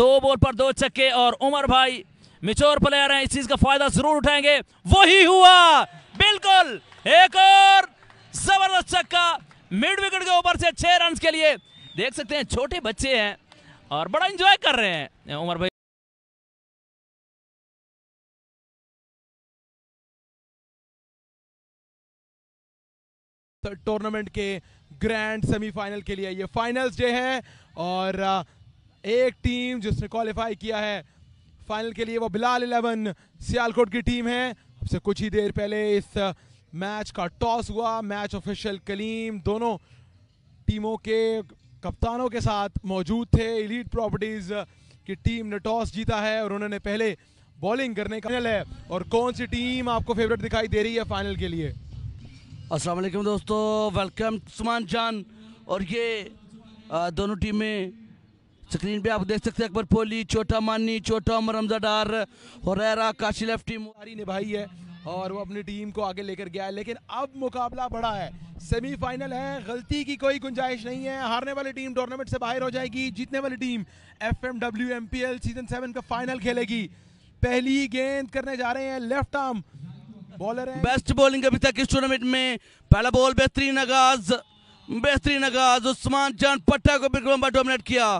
दो बॉल पर दो छक्के और उमर भाई मिचोर प्लेयर हैं इस चीज का फायदा जरूर उठाएंगे वही हुआ बिल्कुल एक और जबरदस्त छक्का मिड विकेट के ऊपर से छह रन के लिए देख सकते हैं छोटे बच्चे हैं और बड़ा इंजॉय कर रहे हैं उमर भाई टूर्नामेंट के ग्रैंड सेमीफाइनल के लिए ये फाइनल्स डे है और एक टीम जिसने क्वालिफाई किया है फाइनल के लिए वो बिलाल इलेवन सियालकोट की टीम है से कुछ ही देर पहले इस मैच का टॉस हुआ मैच ऑफिशियल कलीम दोनों टीमों के कप्तानों के साथ मौजूद थे इलीट प्रॉपर्टीज की टीम ने टॉस जीता है और उन्होंने पहले बॉलिंग करने का है और कौन सी टीम आपको फेवरेट दिखाई दे रही है फाइनल के लिए असलम दोस्तों वेलकम सुमान जान और ये दोनों टीमें स्क्रीन पे आप देख सकते हैं अकबर पोली छोटा मानी छोटा उमर रमजाडार हुरैरा काशी लेफ्ट टीम मुहारी निभाई है और वो अपनी टीम को आगे लेकर गया है लेकिन अब मुकाबला बड़ा है सेमीफाइनल है गलती की कोई गुंजाइश नहीं है हारने वाली टीम टूर्नामेंट से बाहर हो जाएगी जीतने वाली team F M W M P L season seven का फाइनल खेलेगी पहली गेंद करने जा रहे हैं लेफ्ट आर्म बॉलर है बेस्ट बॉलिंग अभी तक इस टूर्नामेंट में पहला बॉल बेहतरीन आगाज बेहतरीन आगाज उस्मान जान पट्टा को बिल्कुल डोमिनेट किया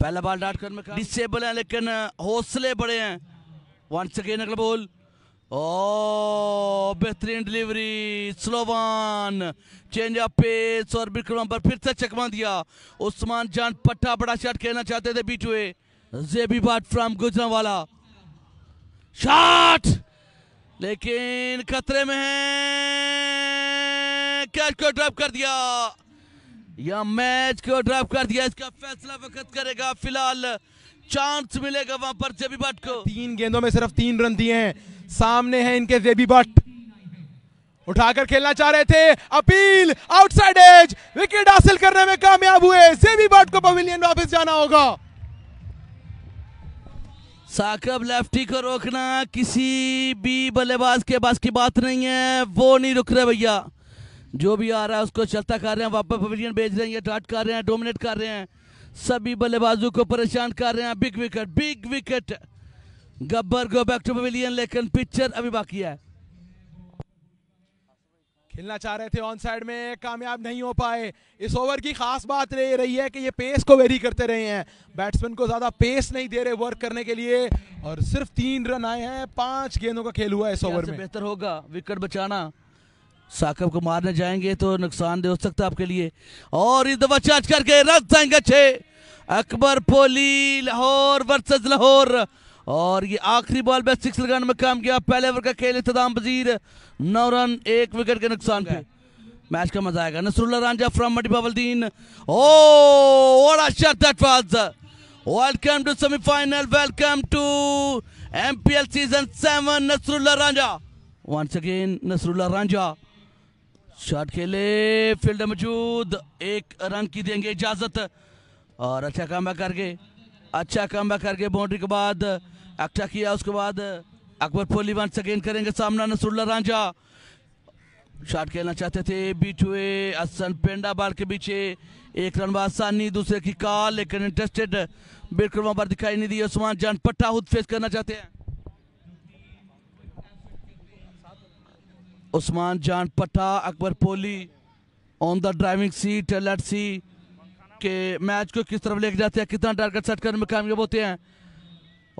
पहला बॉल डाट कर डिसेबल है लेकिन हौसले बड़े हैं वन अगेन अगला बोल ओ बेहतरीन delivery slower one change of pace और बिक्रम पर फिर से चकमा दिया उस्मान जान पट्टा बड़ा शॉट खेलना चाहते थे बीच हुए जेबी बाट फ्रॉम गुजरा वाला शॉट लेकिन खतरे में है कैच को ड्रॉप कर दिया या मैच को ड्रॉप कर दिया इसका फैसला वक्त करेगा फिलहाल चांस मिलेगा वहां पर जेबी भट्ट को तीन गेंदों में सिर्फ तीन रन दिए हैं सामने है इनके जेबी भट्ट उठाकर खेलना चाह रहे थे अपील आउटसाइड एज विकेट हासिल करने में कामयाब हुए जेबी भट्ट को पवेलियन वापस जाना होगा साकब लेफ्टी को रोकना किसी भी बल्लेबाज के पास की बात नहीं है वो नहीं रुक रहे भैया जो भी आ रहा है उसको चलता कर रहे हैं वापस पवेलियन भेज रहे हैं ये डॉट कर रहे हैं डोमिनेट कर रहे हैं सभी बल्लेबाजों को परेशान कर रहे हैं big wicket big wicket Gabbar go back to pavilion लेकिन पिक्चर अभी बाकी है खेलना चाह रहे थे ऑन साइड में कामयाब नहीं हो पाए इस ओवर की खास बात रह रही है कि ये पेस को वेरी करते रहे हैं बैट्समैन को ज़्यादा पेस नहीं दे रहे वर्क करने के लिए और सिर्फ तीन रन आए हैं पांच गेंदों का खेल हुआ है इस ओवर में बेहतर होगा विकेट बचाना साकब को मारने जाएंगे तो नुकसान दे हो सकता है आपके लिए और इस दफा चार्ज करके रख जाएंगे छे अकबर पोली लाहौर वर्सेस लाहौर और ये आखिरी बॉल बेस्ट सिक्स लगाने में काम किया पहले ओवर का खेल इख्ताम पजीर नौ रन एक विकेट के नुकसान पे मैच का मजा आएगा नसरुल्ला रांझा फ्रॉम मटी oh what welcome to semifinal welcome to M P L season seven Nasrullah Ranjha once again Nasrullah Ranja shot खेले फील्ड मौजूद एक रन की देंगे इजाजत और अच्छा काम करके अच्छा काम करके बाउंड्री के बाद एक्टा किया उसके बाद अकबर पोली वन सेकेंड करेंगे सामना नसरुल्ला रांझा शॉट खेलना चाहते थे बीच हुए असन पेंडा बाल के पीछे एक रन बासानी दूसरे की कॉल लेकिन इंटरेस्टेड बिल्कुल वहां पर दिखाई नहीं दी उस्मान जान पट्टा खुद फेस करना चाहते हैं उस्मान जान पटा अकबर पोली on the driving seat Let's see के मैच को किस तरफ लेके जाते हैं कितना टारगेट सेट करने में कामयाब होते हैं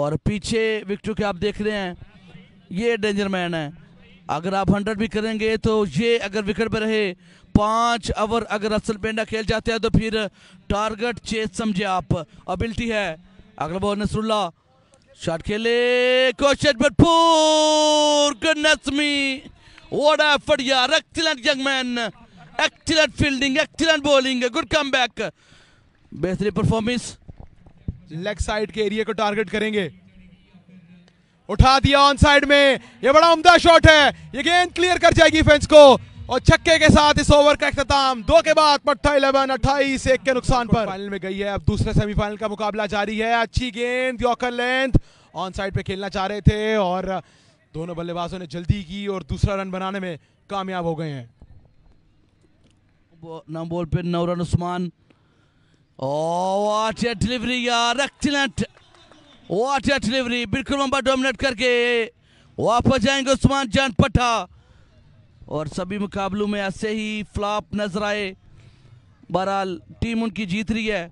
और पीछे विक्टू के आप देख रहे हैं ये डेंजर मैन है अगर आप हंड्रेड भी करेंगे तो ये अगर विकेट पर रहे पाँच ओवर अगर असल पेंडा खेल जाते हैं तो फिर टारगेट चेस समझे आप अबिलिटी है अगर बॉल नसरुल्ला शॉट खेले कोशिश भरपूर नी What a effort here. Excellent young man. Excellent fielding, excellent bowling. Good comeback. Best performance leg side के एरिया को टारगेट करेंगे उठा दिया ऑन साइड में ये बड़ा उम्दा शॉट है ये गेंद क्लियर कर जाएगी फेंस को और छक्के के साथ इस ओवर का अख्ताम दो के बाद पट्टा इलेवन अट्ठाईस एक के नुकसान पर फाइनल में गई है अब दूसरे सेमीफाइनल का मुकाबला जारी है अच्छी गेंद यॉकर लेंथ ऑन साइड पे खेलना चाह रहे थे और दोनों बल्लेबाजों ने जल्दी की और दूसरा रन बनाने में कामयाब हो गए हैं नाम बॉल पे नवरन उस्मान वाट डिलीवरी यार एक्सीलेंट वाट डिलीवरी बिल्कुल मुंबई डोमिनेट करके वापस जाएंगे उस्मान जान पटा और सभी मुकाबलों में ऐसे ही फ्लॉप नजर आए बहरहाल टीम उनकी जीत रही है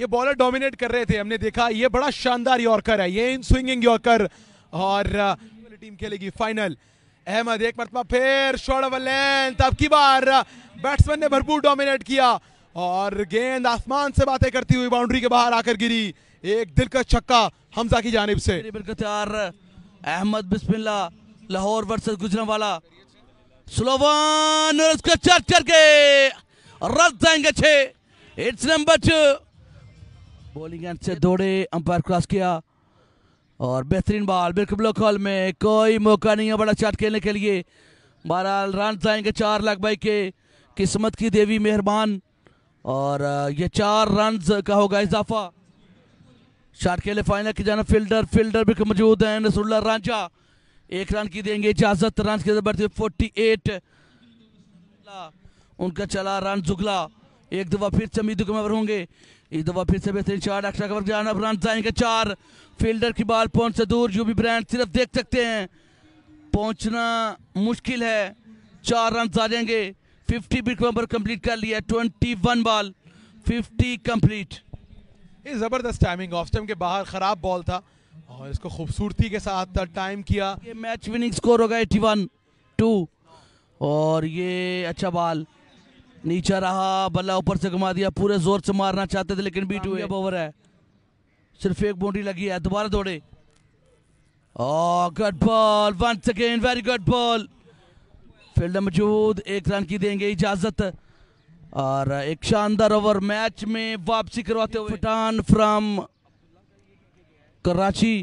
ये बॉलर डोमिनेट कर रहे थे हमने देखा ये बड़ा शानदार यॉर्कर है ये इन स्विंगिंग यॉर्कर और टीम खेलेगी फाइनल अहमद एक मरतबा फिर शॉर्ट ऑफ लेंथ अब की बार बैट्समैन ने भरपूर डोमिनेट किया और गेंद आसमान से बातें करती हुई बाउंड्री के बाहर आकर गिरी एक दिलकश छक्का हमजा की जानब से अहमद बिस्मिल्ला लाहौर वर्सेस गुजरा गुजरावाला स्लोवान उसको चर के रन जाएंगे छे it's number two bowling end से दौड़े अंपायर क्रॉस किया और बेहतरीन बॉल बिल्कुल ब्लॉक हॉल में कोई मौका नहीं है बड़ा चाट खेलने के लिए बहरहाल रन जाएंगे चार लाख बाई के किस्मत की देवी मेहरबान और ये चार रन का होगा इजाफा शार्ट खेले फाइनल की जाना फील्डर फील्डर भी मौजूद हैं नसरुल्ला रांझा एक रन की देंगे इजाजत रन के फोर्टी एट उनका चला रन जुगला एक दफा फिर से मीदू के मेवर होंगे इस दफा फिर से बेहतरीन चार एक्स्ट्रा कवर जाना रन जाएंगे चार फील्डर की बाल पहुंच से दूर यूबी ब्रांड सिर्फ देख सकते हैं पहुंचना मुश्किल है चार रन आ जाएंगे फिफ्टी बिट मेवर कंप्लीट कर लिया twenty one ball fifty complete ये ज़बरदस्त टाइमिंग ऑफ स्टम के बाहर ख़राब बॉल था और इसको खूबसूरती के साथ टाइम किया ये मैच विनिंग स्कोर होगा एटी वन टू और ये अच्छा बॉल नीचा रहा बल्ला ऊपर से घुमा दिया पूरे जोर से मारना चाहते थे लेकिन बीट हुए ओवर है सिर्फ एक बाउंड्री लगी है दोबारा दौड़े good ball once again very good ball field मौजूद एक रन की देंगे इजाजत और एक शानदार ओवर मैच में वापसी करवाते हुए फटान फ्रॉम कराची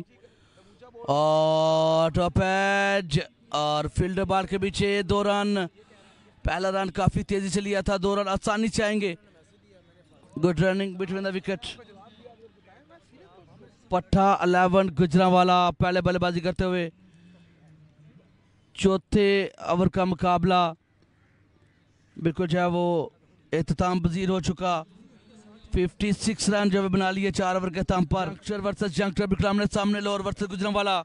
और टॉप एज और फील्ड बाल के पीछे दो रन पहला रन काफी तेजी से लिया था दो रन आसानी से आएंगे good running between the wicket पट्टा अलेवन गुजरा वाला पहले बल्लेबाजी करते हुए चौथे ओवर का मुकाबला बिल्कुल जो है वो अख्ताम पजीर हो चुका 56 रन जो है बना लिए चार ओवर के तम पर अक्षर वर्सेज जंक्चर ने सामने लोअर गुजरा वाला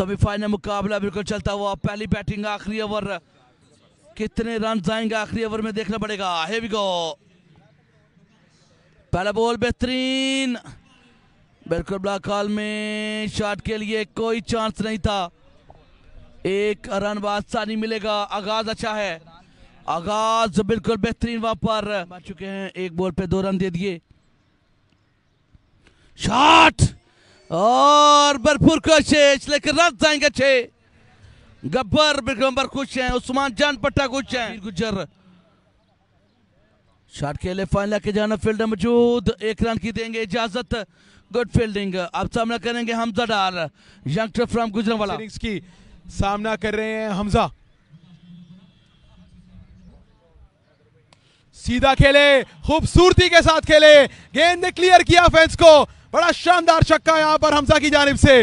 सेमीफाइनल मुकाबला बिल्कुल चलता हुआ पहली बैटिंग आखिरी ओवर कितने रन जाएंगे आखिरी ओवर में देखना पड़ेगा हेवी गो पहला बॉल बेहतरीन बिल्कुल ब्लैक हॉल में शॉट के लिए कोई चांस नहीं था एक रन नहीं मिलेगा आगाज अच्छा है आगाज बिल्कुल बेहतरीन वहां पर बच चुके हैं एक बॉल पे दो रन दे दिए शॉट और भरपूर कोशिश लेकिन रन जाएंगे छह गब्बर बिगंबर खुश हैं उस्मान जान पट्टा खुश हैं गुजर शॉट खेले फाइनल के जाना फील्डर मौजूद एक रन की देंगे इजाजत गुड फील्डिंग अब सामना करेंगे हमजा डार यंगस्टर फ्रॉम वाला की सामना कर रहे हैं हमजा सीधा खेले खूबसूरती के साथ खेले गेंद ने क्लियर किया फैंस को बड़ा शानदार छक्का यहां पर हमजा की जानब से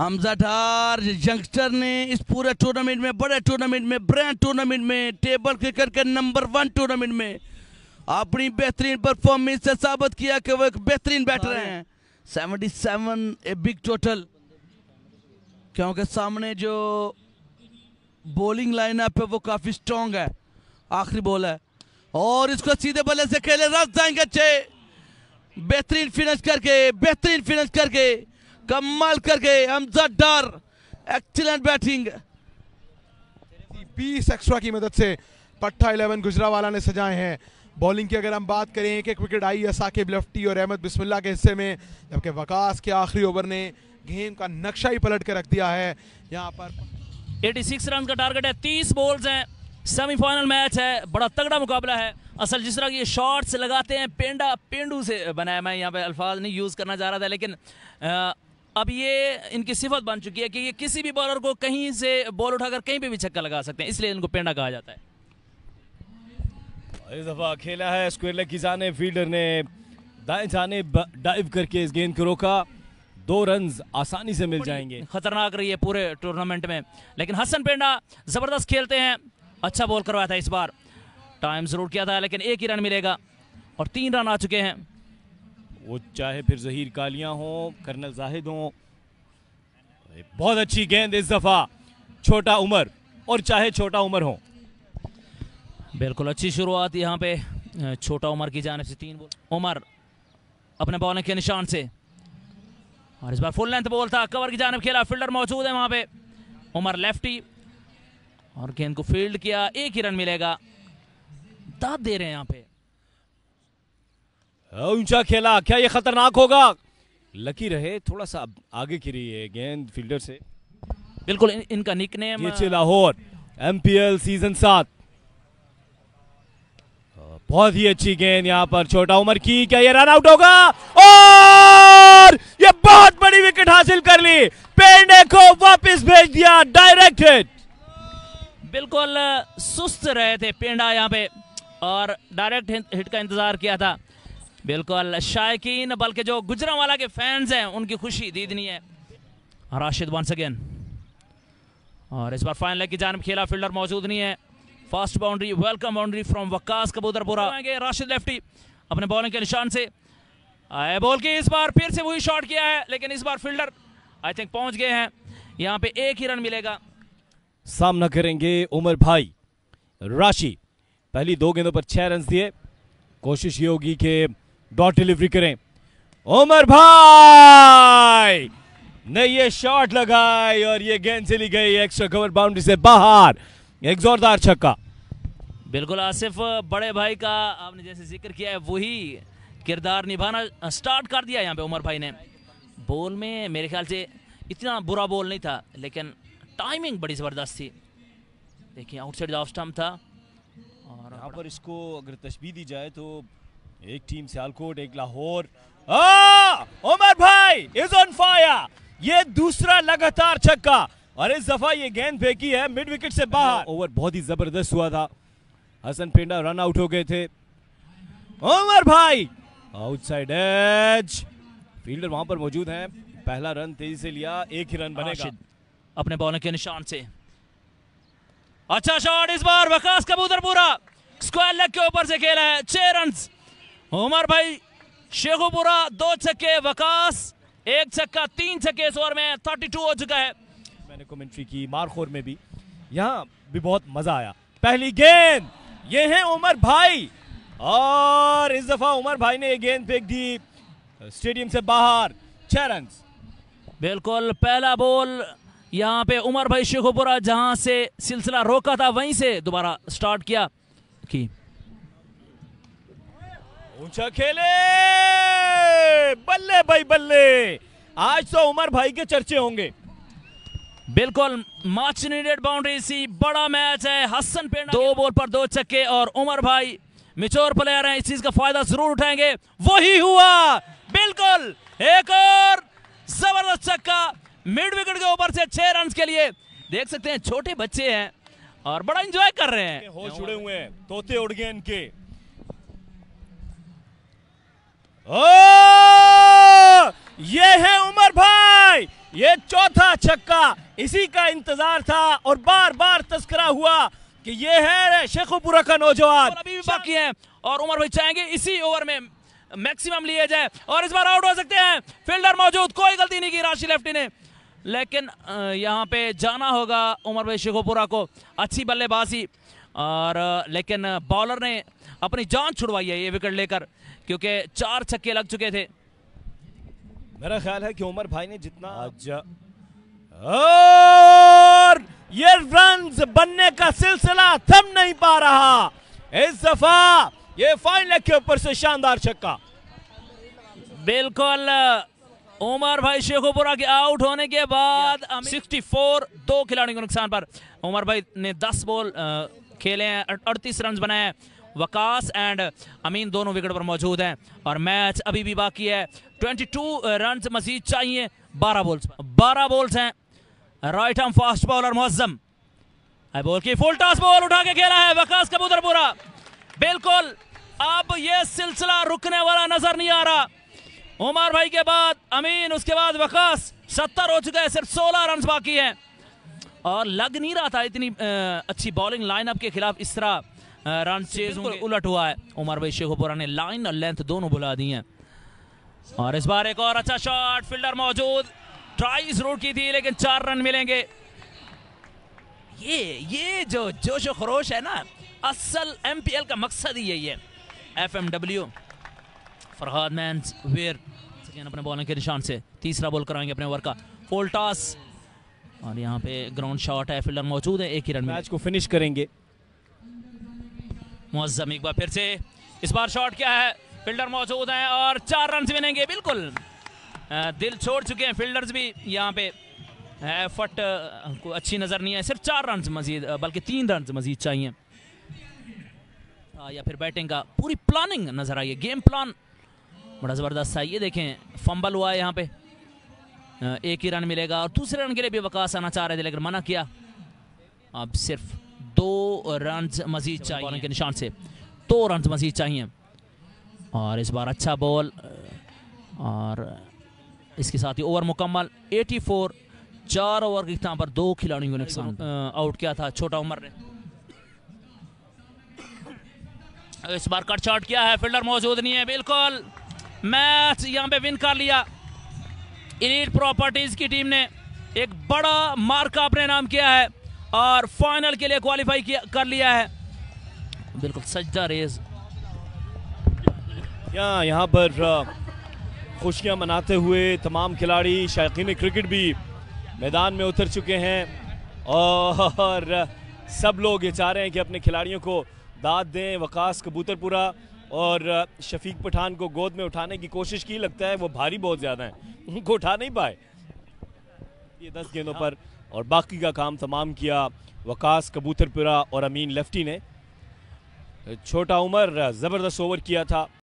हमजा डार यंगस्टर ने इस पूरे टूर्नामेंट में बड़े टूर्नामेंट में ब्रांड टूर्नामेंट में टेबल क्रिकेट के नंबर वन टूर्नामेंट में अपनी बेहतरीन परफॉर्मेंस से साबित किया कि वो एक बेहतरीन बैटर हैं 77 ए बिग टोटल क्योंकि सामने जो बॉलिंग लाइनअप है वो काफ़ी स्ट्रॉन्ग है आखिरी बॉल है और इसको सीधे बल्ले से खेले रख जाएंगे अच्छे बेहतरीन फिनिश करके बेहतरीन फिनिश करके कमाल करके हमजद डर एक्सीलेंट बैटिंग बीस एक्स्ट्रा की मदद से पट्टा इलेवन गुजरा वाला ने सजाए हैं बॉलिंग की अगर हम बात करें एक एक विकेट आई है साकिब लफ्टी और अहमद बिस्मिल्ला के हिस्से में जबकि वकास के आखिरी ओवर ने गेम का नक्शा ही पलट के रख दिया है यहाँ पर 86 सिक्स रन का टारगेट है 30 बॉल्स हैं सेमीफाइनल मैच है बड़ा तगड़ा मुकाबला है असल जिस तरह की शॉर्ट्स लगाते हैं पेंडा पेंडू से बनाया मैं यहाँ पर अल्फाज नहीं यूज़ करना चाह रहा था लेकिन आ, अब ये इनकी सिफत बन चुकी है कि ये किसी भी बॉलर को कहीं से बॉल उठाकर कहीं पे भी छक्का लगा सकते हैं इसलिए इनको पेंडा कहा जाता है इस दफ़ा खेला है स्क्वेयर लेग की जाने फील्डर ने दाएं जाने डाइव करके इस गेंद को रोका दो रन आसानी से मिल जाएंगे खतरनाक रही है पूरे टूर्नामेंट में लेकिन हसन पेंडा ज़बरदस्त खेलते हैं अच्छा बॉल करवाया था इस बार टाइम ज़रूर किया था लेकिन एक ही रन मिलेगा और तीन रन आ चुके हैं वो चाहे फिर जहीर कालिया हो कर्नल जाहिद हो बहुत अच्छी गेंद इस दफ़ा छोटा उमर और चाहे छोटा उमर हो बिल्कुल अच्छी शुरुआत यहाँ पे छोटा उमर की जानब से तीन बॉल उमर अपने बॉलिंग के निशान से और इस बार फुल लेंथ बॉल था कवर की जानब खेला फील्डर मौजूद है वहां पे उमर लेफ्टी और गेंद को फील्ड किया एक ही रन मिलेगा दाद दे रहे हैं यहाँ पे ऊंचा खेला क्या ये खतरनाक होगा लकी रहे थोड़ा सा आगे गिरी है गेंद फील्डर से बिल्कुल इन, इनका nickname Lahore MPL season सात बहुत ही अच्छी गेंद यहाँ पर छोटा उमर की क्या ये रन आउट होगा और ये बहुत बड़ी विकेट हासिल कर ली पेंडे को वापस भेज दिया डायरेक्ट हिट बिल्कुल सुस्त रहे थे पेंडा यहाँ पे और डायरेक्ट हिट का इंतजार किया था बिल्कुल शायकीन बल्कि जो गुजरावाला के फैंस हैं उनकी खुशी दीदनी है राशिद वंस अगेन और इस बार फाइनल की जानब खेला फील्डर मौजूद नहीं है fast boundary welcome boundary from Waqas Kabutarpura आएंगे राशिद लेफ्टी अपने बॉलिंग के निशान से आए बॉल की इस बार फिर से वही शॉट किया है लेकिन इस बार फील्डर आई थिंक पहुंच गए हैं यहाँ पे एक ही रन मिलेगा सामना करेंगे उमर भाई राशि पहली दो गेंदों पर छह रन दिए कोशिश ये होगी कि डॉट डिलीवरी करें ओमर भाई ने ये शॉट लगाई और ये गेंद चली गई एक्स्ट्रा कवर बाउंड्री से बाहर एक जोरदार छक्का बिल्कुल आसिफ बड़े भाई का आपने जैसे जिक्र किया है वही किरदार निभाना स्टार्ट कर दिया यहाँ पे उमर भाई ने बॉल में मेरे ख्याल से इतना बुरा बॉल नहीं था लेकिन टाइमिंग बड़ी ज़बरदस्त थी देखिए आउटसाइड ऑफ स्टम्प था और यहाँ पर इसको अगर तस्वीर दी जाए तो एक टीम सियालकोट एक लाहौर उमर भाई इज ऑन फायर ये दूसरा लगातार छक्का और इस दफा ये गेंद फेंकी है मिड विकेट से बाहर ओवर बहुत ही जबरदस्त हुआ था हसन पेंडा रन आउट हो गए थे उमर भाई आउटसाइड एज फील्डर वहां पर मौजूद हैं पहला रन तेजी से लिया एक ही रन बनेगा अपने बॉलर के निशान से अच्छा शॉट इस बार वकास कबूतरपुरा स्क्वायर लेग के ऊपर से खेला है छह रन उमर भाई शेखुपुरा दो छक्के वकास एक छक्का तीन छक्के इस ओवर में 32 हो चुका है मैंने कमेंट्री की मारखोर में भी यहाँ भी बहुत मजा आया पहली गेंद ये है उमर भाई और इस दफा उमर भाई ने ये गेंद फेंक दी स्टेडियम से बाहर छह रन बिल्कुल पहला बॉल यहाँ पे उमर भाई शेखोपुरा जहां से सिलसिला रोका था वहीं से दोबारा स्टार्ट किया की ऊंचा खेले बल्ले भाई बल्ले आज तो उमर भाई के चर्चे होंगे बिल्कुल मच नीडेड बाउंड्री सी बड़ा मैच है हसन पेंडा दो बॉल पर दो छक्के और उमर भाई मिचोर प्लेयर हैं इस चीज का फायदा जरूर उठाएंगे वही हुआ बिल्कुल एक और जबरदस्त छक्का मिड विकेट के ऊपर से छह रन के लिए देख सकते हैं छोटे बच्चे हैं और बड़ा एंजॉय कर रहे हैं होश उड़े हुए हैं तोते उड़ गए इनके ओ ये है उमर भाई ये चौथा छक्का इसी का इंतजार था और बार बार तस्करा हुआ कि ये है शेखुपुरा का नौजवान अभी भी बाकी है और उमर भाई चाहेंगे इसी ओवर में मैक्सिमम लिए जाए और इस बार आउट हो सकते हैं फील्डर मौजूद कोई गलती नहीं की राशि लेफ्टी ने लेकिन यहाँ पे जाना होगा उमर भाई शेखोपुरा को अच्छी बल्लेबाजी और लेकिन बॉलर ने अपनी जान छुड़वाई है ये विकेट लेकर क्योंकि चार छक्के लग चुके थे मेरा ख्याल है कि उमर भाई ने जितना आज अच्छा। और ये रन बनने का सिलसिला थम नहीं पा रहा इस दफा ये फाइनल के ऊपर से शानदार छक्का बिल्कुल उमर भाई शेखोपुरा के आउट होने के बाद 64 दो खिलाड़ियों के नुकसान पर उमर भाई ने 10 बॉल खेले हैं अड़तीस रन बनाए वकास एंड अमीन दोनों विकेट पर मौजूद हैं और मैच अभी भी बाकी है 22 रन मजीद चाहिए 12 बॉल्स 12 बॉल्स हैं राइट हम फास्ट बॉलर मुहजम बॉल की फुल टॉस बॉल उठा के खेला है वकास कबूतरपुरा बिल्कुल अब यह सिलसिला रुकने वाला नजर नहीं आ रहा उमर भाई के बाद अमीन उसके बाद वकास सत्तर हो चुके हैं सिर्फ सोलह रन बाकी हैं और लग नहीं रहा था इतनी अच्छी बॉलिंग लाइनअप के खिलाफ इस तरह रन चेज उलट हुआ है उमर भाई शेखोपुरा ने लाइन और लेंथ दोनों बुला दी है और इस बार एक और अच्छा शॉट फील्डर मौजूद ट्राई जरूर की थी लेकिन चार रन मिलेंगे ये ये जो जोश खरोश है ना असल एमपीएल का मकसद ही यही है एफ एम डब्ल्यू फरहाद मैं वेयर अपने बॉलिंग के निशान से तीसरा बॉल कराएंगे अपने ओवर का फुल टॉस और यहाँ पे ग्राउंड शॉट है फील्डर मौजूद है एक ही रन मैच को फिनिश करेंगे मुआजम एक बार फिर से इस बार शॉट क्या है फील्डर मौजूद हैं और चार रन मिलेंगे बिल्कुल दिल छोड़ चुके हैं फील्डर्स भी यहाँ पे एफर्ट को अच्छी नज़र नहीं है सिर्फ चार रन मजीद बल्कि तीन रन मजीद चाहिए या फिर बैटिंग का पूरी प्लानिंग नज़र आई है गेम प्लान बड़ा ज़बरदस्त है ये देखें फंबल हुआ है यहाँ पे एक ही रन मिलेगा और दूसरे रन के लिए भी वकास आना चाह रहे थे लेकिन मना किया अब सिर्फ दो रन मजीद चाहिए के निशान से दो रन मजीद चाहिए और इस बार अच्छा बॉल और इसके साथ ही ओवर मुकम्मल 84 चार ओवर के इख्ताम पर दो खिलाड़ियों को नुकसान आउट किया था छोटा उमर ने इस बार कट शॉट किया है फील्डर मौजूद नहीं है बिल्कुल मैच यहां पे विन कर लिया इलीट प्रॉपर्टीज की टीम ने एक बड़ा मार्का अपने नाम किया है और फाइनल के लिए क्वालिफाई कर लिया है बिल्कुल सज्जा रेज या यहाँ पर खुशियाँ मनाते हुए तमाम खिलाड़ी शायकीन क्रिकेट भी मैदान में उतर चुके हैं और सब लोग ये चाह रहे हैं कि अपने खिलाड़ियों को दाद दें वकास कबूतरपुरा और शफीक पठान को गोद में उठाने की कोशिश की लगता है वो भारी बहुत ज़्यादा है उनको उठा नहीं पाए ये दस गेंदों पर और बाकी का काम तमाम किया वकास कबूतरपुरा और अमीन लेफ्टी ने छोटा उमर ज़बरदस्त ओवर किया था